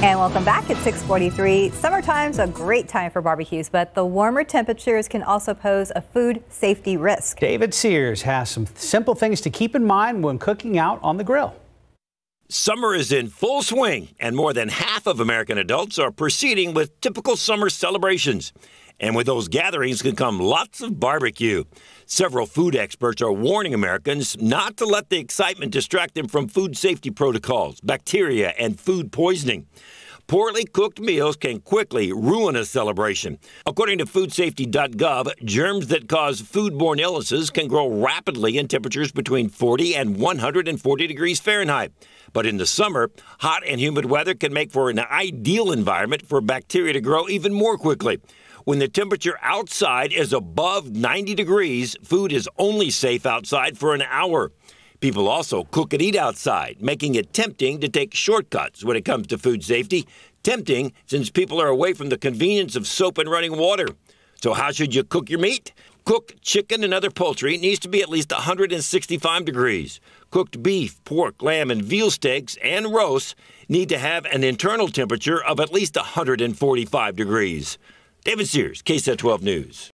And welcome back at 643. Summertime's a great time for barbecues, but the warmer temperatures can also pose a food safety risk. David Sears has some simple things to keep in mind when cooking out on the grill. Summer is in full swing, and more than half of American adults are proceeding with typical summer celebrations. And with those gatherings can come lots of barbecue. Several food experts are warning Americans not to let the excitement distract them from food safety protocols, bacteria, and food poisoning. Poorly cooked meals can quickly ruin a celebration. According to foodsafety.gov, germs that cause foodborne illnesses can grow rapidly in temperatures between 40 and 140 degrees Fahrenheit. But in the summer, hot and humid weather can make for an ideal environment for bacteria to grow even more quickly. When the temperature outside is above 90 degrees, food is only safe outside for an hour. People also cook and eat outside, making it tempting to take shortcuts when it comes to food safety. Tempting since people are away from the convenience of soap and running water. So, how should you cook your meat? Cook chicken and other poultry needs to be at least 165 degrees. Cooked beef, pork, lamb, and veal steaks and roasts need to have an internal temperature of at least 145 degrees. David Sears, KSET 12 News.